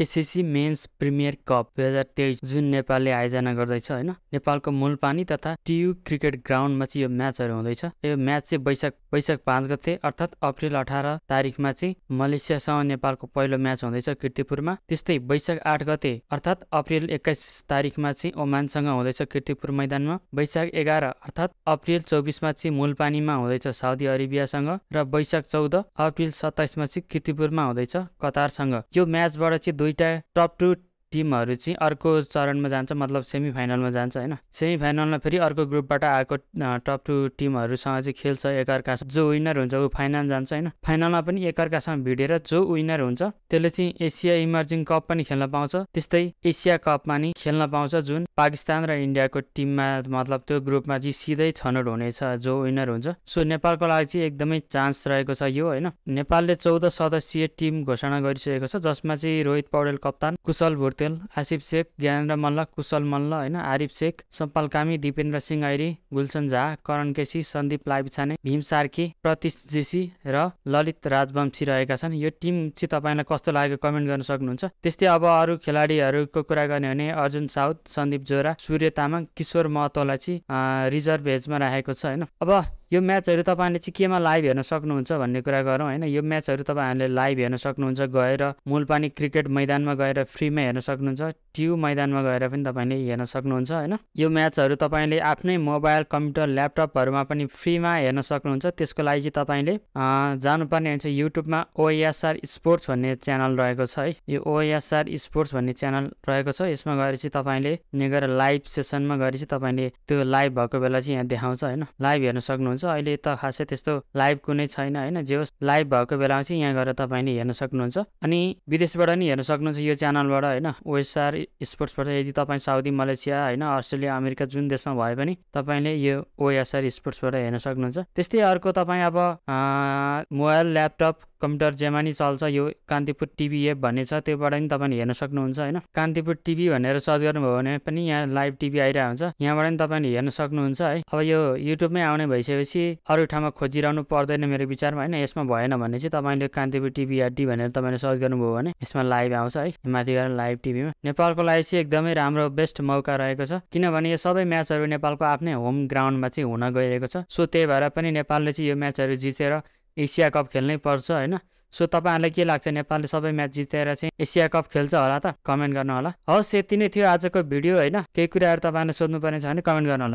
SSC men's premier cup दुई हजार तेइस जुन नेपालले आयोजना गर्दैछ होइन नेपालको मूलपानी तथा टियु क्रिकेट ग्राउन्डमा चाहिँ यो म्याचहरू हुँदैछ यो म्याच चाहिँ वैशाख वैशाख पाँच गते अर्थात् अप्रेल अठार तारिकमा चाहिँ मलेसियासँग नेपालको पहिलो म्याच हुँदैछ किर्तिपुरमा त्यस्तै वैशाख आठ गते अर्थात् अप्रेल एक्काइस तारिकमा चाहिँ ओमानसँग हुँदैछ किर्तिपुर मैदानमा वैशाख एघार अर्थात् अप्रेल चौबिसमा चाहिँ मूलपानीमा हुँदैछ साउदी अरेबियासँग र वैशाख चौध अप्रेल सत्ताइसमा चाहिँ किर्तिपुरमा हुँदैछ कतारसँग यो म्याचबाट चाहिँ दुईवटा टप टू टिमहरू चाहिँ अर्को चरणमा जान्छ मतलब सेमी फाइनलमा जान्छ होइन सेमी फाइनलमा फेरि अर्को ग्रुपबाट आएको टप टू टिमहरूसँग चाहिँ खेल्छ एकअर्कासँग जो विनर हुन्छ ऊ फाइनल जान्छ होइन फाइनलमा पनि एकअर्कासँग भिडेर जो विनर हुन्छ त्यसले चाहिँ एसिया इमर्जिङ कप पनि खेल्न पाउँछ त्यस्तै एसिया कपमा नि खेल्न पाउँछ जुन पाकिस्तान र इन्डियाको टिममा मतलब त्यो ग्रुपमा चाहिँ सिधै छनौट हुनेछ जो विनर हुन्छ सो नेपालको लागि चाहिँ एकदमै चान्स रहेको छ यो होइन नेपालले चौध सदस्यीय टिम घोषणा गरिसकेको छ जसमा चाहिँ रोहित पौडेल कप्तान कुशल भुर्तेल आसिफ शेख ज्ञानेन्द्र मल्ल कुशल मल्ल होइन आरिफ शेख सम्पाल कामी दिपेन्द्र सिंह ऐरी गुलसन झा करण केसी सन्दीप लाइबिछाने भीम सार्की प्रतिश जेसी र ललित राजवंशी रहेका छन् यो टिम चाहिँ तपाईँलाई कस्तो लाग्यो कमेन्ट गर्न सक्नुहुन्छ त्यस्तै अब अरू खेलाडीहरूको कुरा गर्ने हो भने अर्जुन साउथ सन्दीप दिलीप जोरा सूर्य तामाङ किशोर महतोलाई चाहिँ रिजर्भ भेजमा राखेको छ होइन अब यो म्याचहरू तपाईँले चाहिँ केमा लाइभ हेर्न सक्नुहुन्छ भन्ने कुरा गरौँ होइन यो म्याचहरू तपाईँहरूले लाइभ हेर्न सक्नुहुन्छ गएर मूलपानी क्रिकेट मैदानमा गएर फ्रीमा हेर्न सक्नुहुन्छ ट्यु मैदानमा गएर पनि तपाईँले हेर्न सक्नुहुन्छ होइन यो म्याचहरू तपाईँले आफ्नै मोबाइल कम्प्युटर ल्यापटपहरूमा पनि फ्रीमा हेर्न सक्नुहुन्छ त्यसको लागि चाहिँ तपाईँले जानुपर्ने हुन्छ युट्युबमा ओएसआर स्पोर्ट्स भन्ने च्यानल रहेको छ है यो ओएसआर स्पोर्ट्स भन्ने च्यानल रहेको छ यसमा गएर चाहिँ तपाईँले गएर लाइभ सेसनमा गएर चाहिँ तपाईँले त्यो लाइभ भएको बेला चाहिँ यहाँ देखाउँछ होइन लाइभ हेर्न सक्नुहुन्छ हुन्छ अहिले त खासै त्यस्तो लाइभ कुनै छैन होइन जे होस् लाइभ भएको बेलामा चाहिँ यहाँ गएर तपाईँले हेर्न सक्नुहुन्छ अनि विदेशबाट नि हेर्न सक्नुहुन्छ यो च्यानलबाट होइन ओएसआर स्पोर्ट्सबाट यदि तपाईँ साउदी मलेसिया होइन अस्ट्रेलिया अमेरिका जुन देशमा भए पनि तपाईँले यो ओएसआर स्पोर्ट्सबाट हेर्न सक्नुहुन्छ त्यस्तै अर्को तपाईँ अब मोबाइल ल्यापटप कम्प्युटर जेमा चल्छ यो कान्तिपुर टिभी एप भन्ने छ त्योबाट नि तपाईँले हेर्न सक्नुहुन्छ होइन कान्तिपुर टिभी भनेर सर्च गर्नुभयो भने पनि यहाँ लाइभ टिभी आइरहेको हुन्छ यहाँबाट नि तपाईँले हेर्न सक्नुहुन्छ है अब यो युट्युबमै आउने भइसकेपछि अरू ठाउँमा खोजिरहनु पर्दैन मेरो विचारमा होइन यसमा भएन भने चाहिँ तपाईँले कान्तिपुर टिभी आरटी भनेर तपाईँले सर्च गर्नुभयो भने यसमा लाइभ आउँछ है माथि गएर लाइभ टिभीमा नेपालको लागि चाहिँ एकदमै राम्रो बेस्ट मौका रहेको छ किनभने यो सबै म्याचहरू नेपालको आफ्नै होम ग्राउन्डमा चाहिँ हुन गइरहेको छ सो त्यही भएर पनि नेपालले चाहिँ यो म्याचहरू जितेर एसिया कप खेल्नै पर्छ होइन सो तपाईँहरूलाई के लाग्छ नेपालले सबै म्याच जितेर चाहिँ एसिया कप खेल्छ होला त कमेन्ट गर्नु होला हस् यति नै थियो आजको भिडियो होइन केही कुराहरू तपाईँहरूले सोध्नुपर्ने छ भने कमेन्ट गर्नु होला